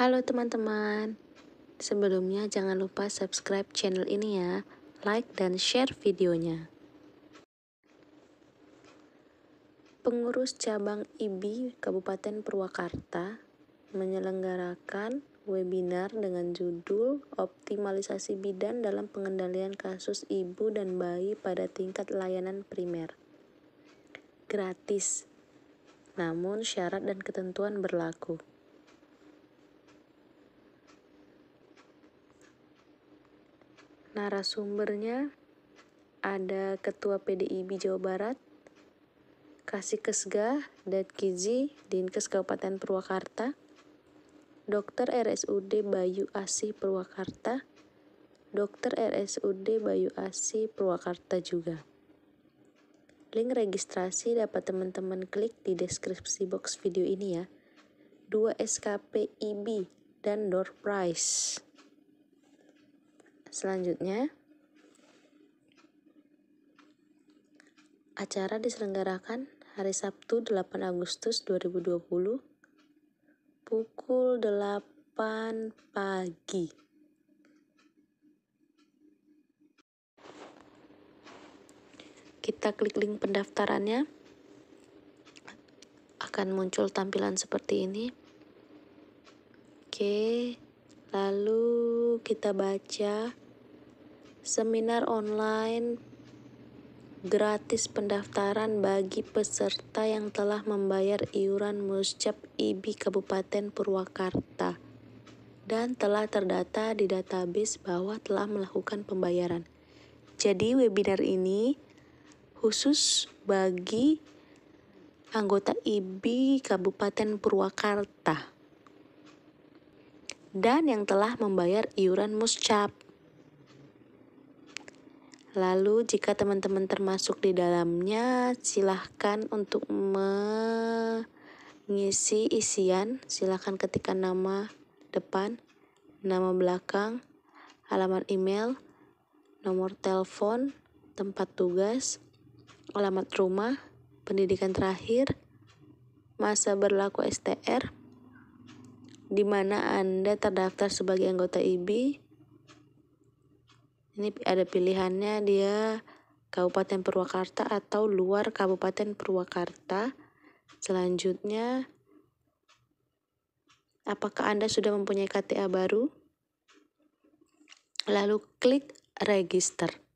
Halo teman-teman, sebelumnya jangan lupa subscribe channel ini ya, like dan share videonya. Pengurus cabang IBI Kabupaten Purwakarta menyelenggarakan webinar dengan judul Optimalisasi Bidan dalam Pengendalian Kasus Ibu dan Bayi pada Tingkat Layanan Primer. Gratis, namun syarat dan ketentuan berlaku. narasumbernya ada Ketua PDIB Jawa Barat, Kasih Kesga dan Kizi Dinkes Kabupaten Purwakarta, Dokter RSUD Bayu Asih Purwakarta, Dokter RSUD Bayu Asih Purwakarta juga. Link registrasi dapat teman-teman klik di deskripsi box video ini ya. 2 SKP IB dan door Price. Selanjutnya, acara diselenggarakan hari Sabtu 8 Agustus 2020 pukul 8 pagi. Kita klik link pendaftarannya. Akan muncul tampilan seperti ini. Oke. Lalu kita baca seminar online gratis pendaftaran bagi peserta yang telah membayar iuran muscap IBI Kabupaten Purwakarta dan telah terdata di database bahwa telah melakukan pembayaran. Jadi webinar ini khusus bagi anggota IBI Kabupaten Purwakarta dan yang telah membayar iuran muscap. Lalu jika teman-teman termasuk di dalamnya, silahkan untuk mengisi isian. Silahkan ketikkan nama depan, nama belakang, alamat email, nomor telepon, tempat tugas, alamat rumah, pendidikan terakhir, masa berlaku STR, di mana Anda terdaftar sebagai anggota IB. Ini ada pilihannya dia Kabupaten Purwakarta atau luar Kabupaten Purwakarta. Selanjutnya, apakah Anda sudah mempunyai KTA baru? Lalu klik register.